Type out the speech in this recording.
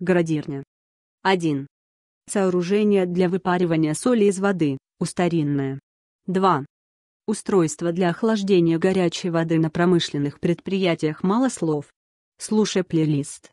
Городирня. 1. Сооружение для выпаривания соли из воды, устаринное. 2. Устройство для охлаждения горячей воды на промышленных предприятиях мало слов. Слушай плейлист.